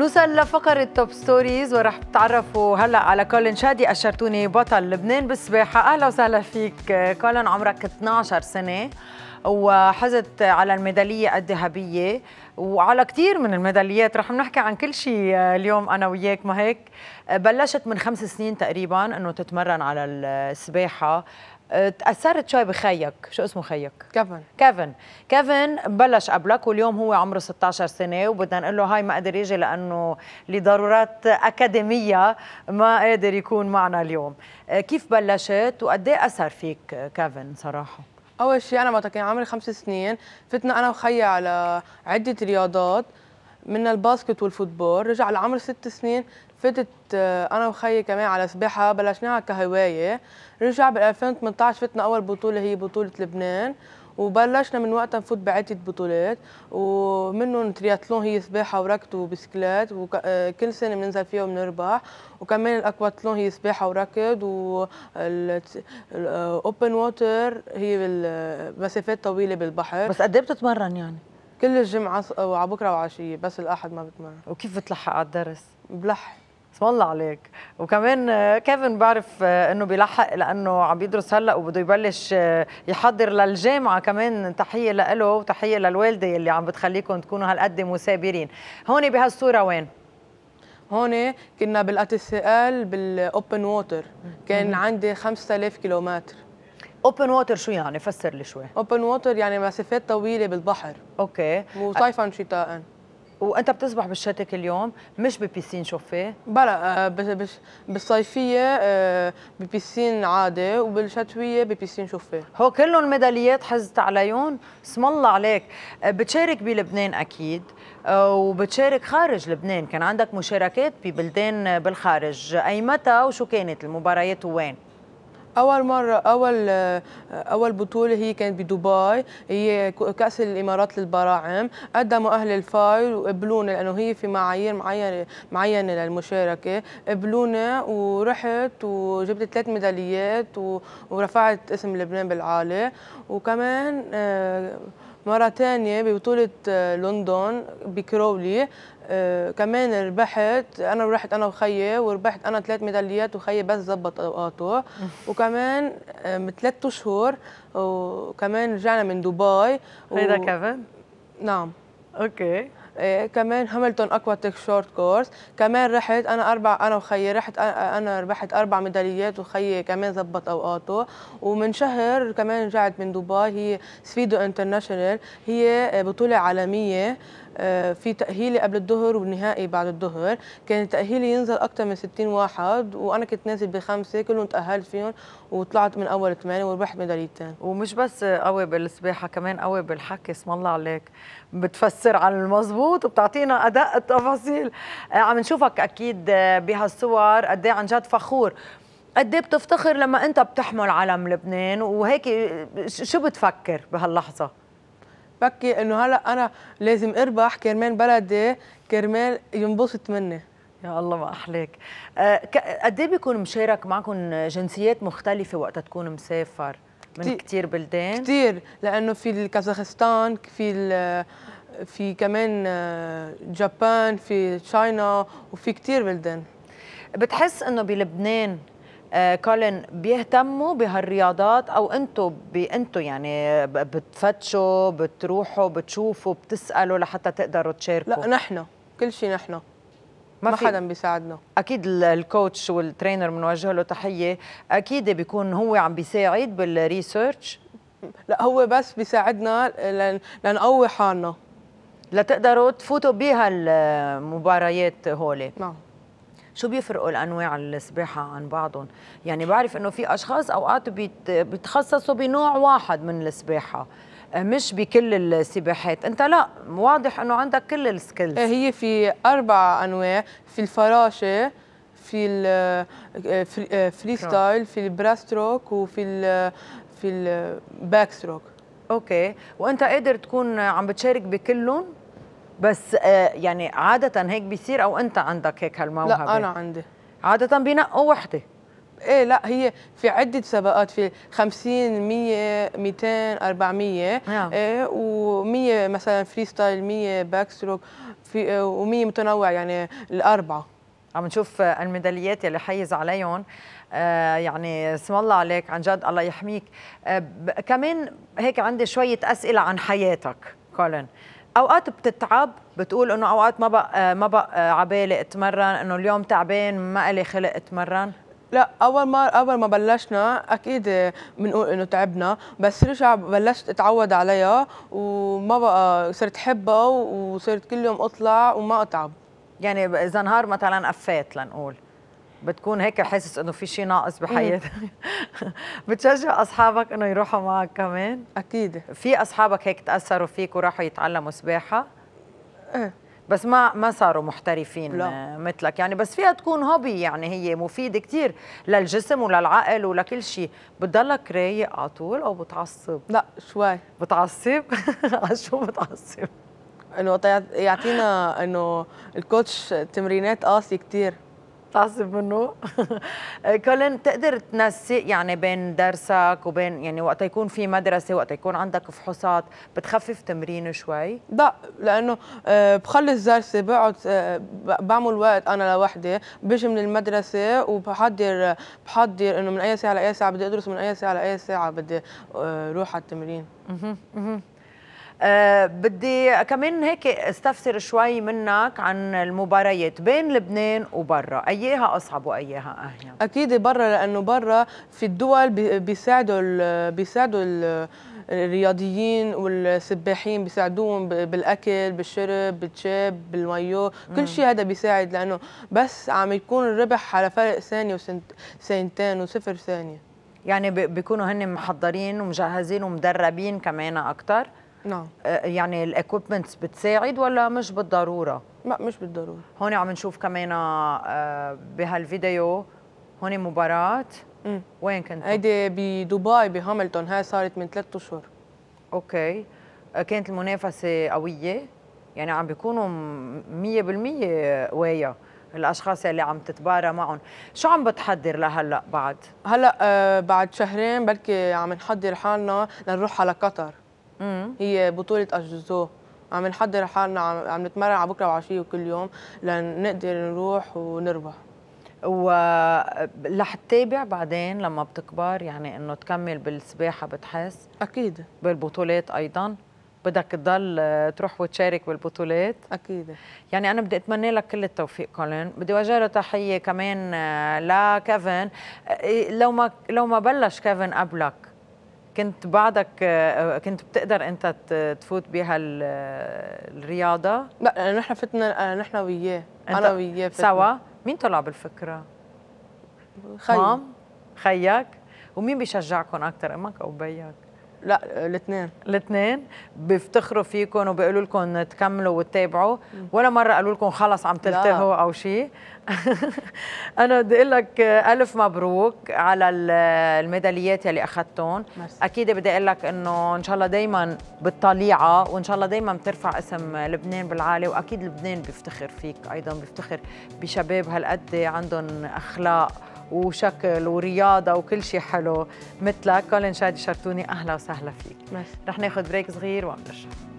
نوصل لفقرة توب ستوريز ورح بتعرفوا هلا على كولين شادي أشرتوني بطل لبنان بالسباحة أهلا وسهلا فيك كولين عمرك 12 سنة وحزت على الميدالية الذهبية وعلى كثير من الميداليات رح نحكي عن كل شيء آه، اليوم أنا وياك ما هيك آه، بلشت من خمس سنين تقريبا أنه تتمرن على السباحة تاثرت شوي بخيك شو اسمه خيك كيفن كيفن كيفن بلش قبلك واليوم هو عمره 16 سنه وبدنا نقول له هاي ما قدر يجي لانه لضرورات اكاديميه ما قادر يكون معنا اليوم آه، كيف بلشت وقد ايه اثر فيك كيفن صراحه اول شيء انا ما كان عمري خمس سنين فتنا انا وخيي على عده رياضات من الباسكت والفوتبول رجع على عمر ست سنين فتت آه، انا وخيي كمان على سباحه بلشناها كهوايه رجع بال 2018 فتنا اول بطوله هي بطوله لبنان وبلشنا من وقتها نفوت بعدة بطولات ومنهم ترياتلون هي سباحة وركض وبسكليت وكل آه، سنة بننزل فيها وبنربح وكمان الأكواتلون هي سباحة وركض والأوبن ووتر آه، هي مسافات طويلة بالبحر بس قد إيه بتتمرن يعني؟ كل الجمعة وعبكرة وعشية بس الأحد ما بتمرن وكيف بتلحق على الدرس؟ بلحق اسم الله عليك وكمان كيفن بعرف آه، انه بيلحق لانه عم بيدرس هلا وبده يبلش آه، يحضر للجامعه كمان تحيه له وتحيه للوالده اللي عم بتخليكم تكونوا هالقد مثابرين هون بهالصوره وين هون كنا بالاتسال بالاوبن ووتر كان عندي 5000 كيلومتر اوبن ووتر شو يعني فسر لي شوي اوبن ووتر يعني مسافات طويله بالبحر اوكي وصيفا شتاء وانت بتسبح بالشتك اليوم مش ببيسين شوفيه بلا آه، بس بالصيفيه آه، ببيسين عادي وبالشتويه ببيسين شوفيه هو كلهم ميداليات حزت عليهم اسم الله عليك آه، بتشارك بلبنان اكيد وبتشارك خارج لبنان كان عندك مشاركات ببلدان بالخارج اي متى وشو كانت المباريات وين اول مره اول اول بطوله هي كانت بدبي هي كاس الامارات للبراعم قدموا اهل الفايل وقبلونا لانه هي في معايير معينه معينه للمشاركه قبلونا ورحت وجبت ثلاث ميداليات ورفعت اسم لبنان بالعالي وكمان آه، مرة تانية ببطولة آه، لندن بكرولي آه، كمان ربحت انا ربحت انا وخيي وربحت انا ثلاث ميداليات وخيي بس زبط اوقاته وكمان آه، من ثلاث اشهر وكمان رجعنا من دبي هيدا كيفن؟ نعم اوكي إيه، كمان هاملتون اكواتيك شورت كورس كمان رحت انا اربع انا وخيي رحت انا ربحت اربع ميداليات وخيي كمان زبط اوقاته ومن شهر كمان رجعت من دبي هي سفيدو انترناشونال هي آه، بطوله عالميه آه، في تأهيلي قبل الظهر والنهائي بعد الظهر كان تأهيلي ينزل أكثر من 60 واحد وأنا كنت نازل بخمسة كلهم تأهلت فيهم وطلعت من أول ثمانية وربحت ميداليتين ومش بس قوي بالسباحة كمان قوي بالحكي اسم الله عليك بتفسر عن المزبوط وبتعطينا ادق التفاصيل آه، عم نشوفك اكيد آه، بهالصور قد ايه عن جد فخور قد ايه بتفتخر لما انت بتحمل علم لبنان وهيك شو بتفكر بهاللحظه بكي انه هلا انا لازم اربح كرمال بلدي كرمال ينبسط مني يا الله ما احلاك آه، قد ايه بيكون مشارك معكم جنسيات مختلفه وقت تكون مسافر من كثير بلدان كثير لانه في الكازاخستان في في كمان آه، جابان في تشاينا وفي كثير بلدان بتحس انه بلبنان آه كولين بيهتموا بهالرياضات او انتم انتم يعني بتفتشوا بتروحوا بتشوفوا بتسالوا لحتى تقدروا تشاركوا لا نحن كل شيء نحن ما, ما حدا بيساعدنا اكيد الكوتش والترينر بنوجه له تحيه اكيد بيكون هو عم بيساعد بالريسيرش لا هو بس بيساعدنا لنقوي حالنا لتقدروا تفوتوا بها المباريات هولي نعم شو بيفرقوا الانواع السباحه عن بعضهم يعني بعرف انه في اشخاص اوقات بيتخصصوا بنوع واحد من السباحه مش بكل السباحات انت لا واضح انه عندك كل السكيلز إيه، هي في اربع انواع في الفراشه في الفري ستايل آه، في البراستروك آه، وفي آه، في الباك ستروك اوكي وانت قادر تكون عم بتشارك بكلهم بس يعني عاده هيك بيصير او انت عندك هيك هالموهبه لا انا عندي عاده بينقوا وحده ايه لا هي في عده سباقات في 50 100 200 400 ايه و100 مثلا فري ستايل 100 باك ستروك في و100 متنوع يعني الاربعه عم نشوف الميداليات يلي حيز عليهم آه، يعني اسم الله عليك عن جد الله يحميك آه، كمان هيك عندي شويه اسئله عن حياتك كولن اوقات بتتعب بتقول انه اوقات ما بقى آه، ما بقى عبالي اتمرن انه اليوم تعبان ما لي خلق اتمرن لا اول ما اول ما بلشنا اكيد بنقول انه تعبنا بس رجع بلشت اتعود عليها وما بقى صرت حبها وصرت كل يوم اطلع وما اتعب يعني اذا نهار مثلا قفيت لنقول بتكون هيك حاسس انه في شيء ناقص بحياتك بتشجع اصحابك انه يروحوا معك كمان اكيد في اصحابك هيك تاثروا فيك وراحوا يتعلموا سباحه ايه بس ما ما صاروا محترفين لا. مثلك يعني بس فيها تكون هوبي يعني هي مفيده كثير للجسم وللعقل ولكل شيء بتضلك رايق على طول او بتعصب لا شوي بتعصب على شو بتعصب انه يعطينا انه الكوتش تمرينات قاسي كثير تعصب منه كولين تقدر تنسق يعني بين درسك وبين يعني وقت يكون في مدرسه وقت يكون عندك فحوصات بتخفف تمرين شوي لا لانه آه، بخلص درسي بقعد آه، بعمل وقت انا لوحدي بيجي من المدرسه وبحضر بحضر انه من اي ساعه لاي ساعه بدي ادرس من اي ساعه لاي ساعه بدي اروح آه، على التمرين آه، بدي كمان هيك استفسر شوي منك عن المباريات بين لبنان وبرا اياها اصعب واياها اهين اكيد برا لانه برا في الدول بيساعدوا الـ بيساعدوا الـ الرياضيين والسباحين بيساعدوهم بالاكل بالشرب بالشاب بالميو كل شيء هذا بيساعد لانه بس عم يكون الربح على فرق ثانيه وسنتين وصفر ثانيه يعني بيكونوا هن محضرين ومجهزين ومدربين كمان اكثر نعم آه، يعني الاكويبمنتس بتساعد ولا مش بالضروره لا مش بالضروره هون عم نشوف كمان آه، بهالفيديو هون مباراه مم. وين كنت هيدي بدبي بهاملتون هاي صارت من ثلاثة اشهر اوكي آه، كانت المنافسه قويه يعني عم بيكونوا 100% وايا الاشخاص اللي عم تتبارى معهم شو عم بتحضر لهلا بعد هلا آه بعد شهرين بركي عم نحضر حالنا لنروح على قطر هي بطوله اجزو عم نحضر حالنا عم نتمرن على بكره وعشيه وكل يوم لنقدر نروح ونربح ورح تتابع بعدين لما بتكبر يعني انه تكمل بالسباحه بتحس اكيد بالبطولات ايضا بدك تضل تروح وتشارك بالبطولات اكيد يعني انا بدي اتمنى لك كل التوفيق كولين بدي وجه له تحيه كمان آه، لكيفن آه، إيه، لو ما لو ما بلش كيفن قبلك كنت بعدك آه، كنت بتقدر انت تفوت بها الرياضه لا آه، نحن فتنا آه، نحن وياه انا وياه سوا مين طلع بالفكره خي مام خيك ومين بيشجعكم اكثر امك او بيك لا الاثنين الاثنين بيفتخروا فيكم وبيقولوا لكم تكملوا وتتابعوا ولا مره قالوا لكم خلص عم تلتهوا او شيء انا بدي اقول لك الف مبروك على الميداليات يلي اخذتهم اكيد بدي اقول لك انه ان شاء الله دائما بالطليعه وان شاء الله دائما بترفع اسم لبنان بالعالي واكيد لبنان بيفتخر فيك ايضا بيفتخر بشباب هالقد عندهم اخلاق وشكل ورياضه وكل شيء حلو مثلك كولين شادي شرتوني اهلا وسهلا فيك رح ناخذ بريك صغير ونرجع